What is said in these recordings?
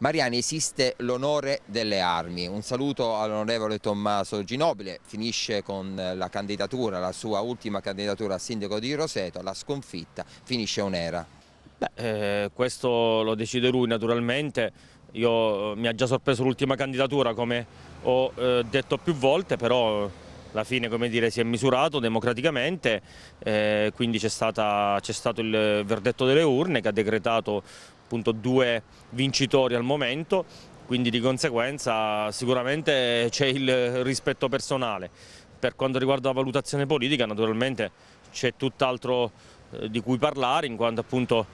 Mariani esiste l'onore delle armi. Un saluto all'onorevole Tommaso Ginobile, finisce con la candidatura, la sua ultima candidatura a sindaco di Roseto, la sconfitta, finisce un'era. Eh, questo lo decide lui naturalmente, Io, eh, mi ha già sorpreso l'ultima candidatura come ho eh, detto più volte, però alla fine come dire, si è misurato democraticamente, eh, quindi c'è stato il verdetto delle urne che ha decretato appunto due vincitori al momento, quindi di conseguenza sicuramente c'è il rispetto personale. Per quanto riguarda la valutazione politica naturalmente c'è tutt'altro eh, di cui parlare in quanto appunto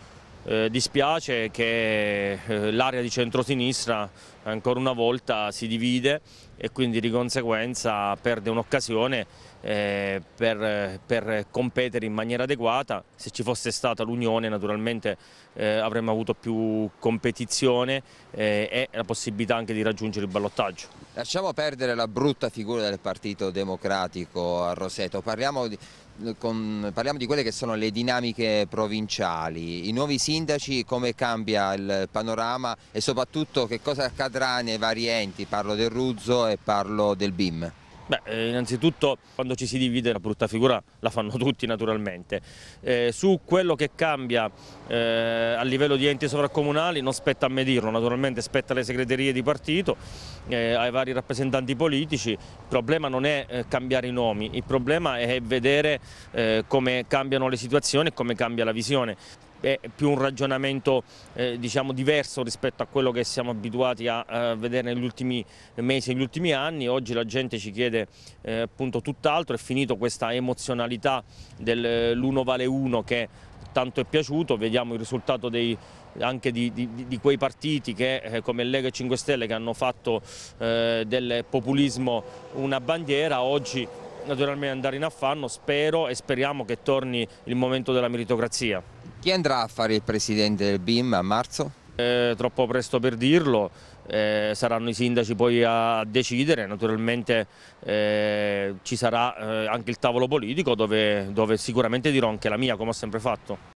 eh, dispiace che eh, l'area di centrosinistra ancora una volta si divide e quindi di conseguenza perde un'occasione eh, per, per, competere in maniera adeguata. Se ci fosse stata l'Unione naturalmente eh, avremmo avuto più competizione eh, e la possibilità anche di raggiungere il ballottaggio. Lasciamo perdere la brutta figura del Partito Democratico a Roseto, parliamo di, con, parliamo di quelle che sono le dinamiche provinciali, i nuovi sindaci come cambia il panorama e soprattutto che cosa accadrà nei vari enti, parlo del Ruzzo e parlo del BIM. Beh, eh, innanzitutto quando ci si divide la brutta figura la fanno tutti naturalmente. Eh, su quello che cambia eh, a livello di enti sovracomunali non spetta a me dirlo, naturalmente spetta alle segreterie di partito, eh, ai vari rappresentanti politici. Il problema non è eh, cambiare i nomi, il problema è vedere eh, come cambiano le situazioni e come cambia la visione è più un ragionamento eh, diciamo diverso rispetto a quello che siamo abituati a, a eh, vedere negli ultimi mesi, negli ultimi anni. Oggi la gente ci chiede eh, appunto tutt'altro, è finito questa emozionalità dell'uno eh, vale uno che tanto è piaciuto, vediamo il risultato dei anche di, di, di, quei partiti che eh, come Lega e 5 Stelle che hanno fatto eh, del populismo una bandiera, oggi naturalmente andare in affanno, spero e speriamo che torni il momento della meritocrazia. Chi andrà a fare il presidente del BIM a marzo? È eh, troppo presto per dirlo, eh, saranno i sindaci poi a decidere, naturalmente eh, ci sarà eh, anche il tavolo politico dove, dove sicuramente dirò anche la mia come ho sempre fatto.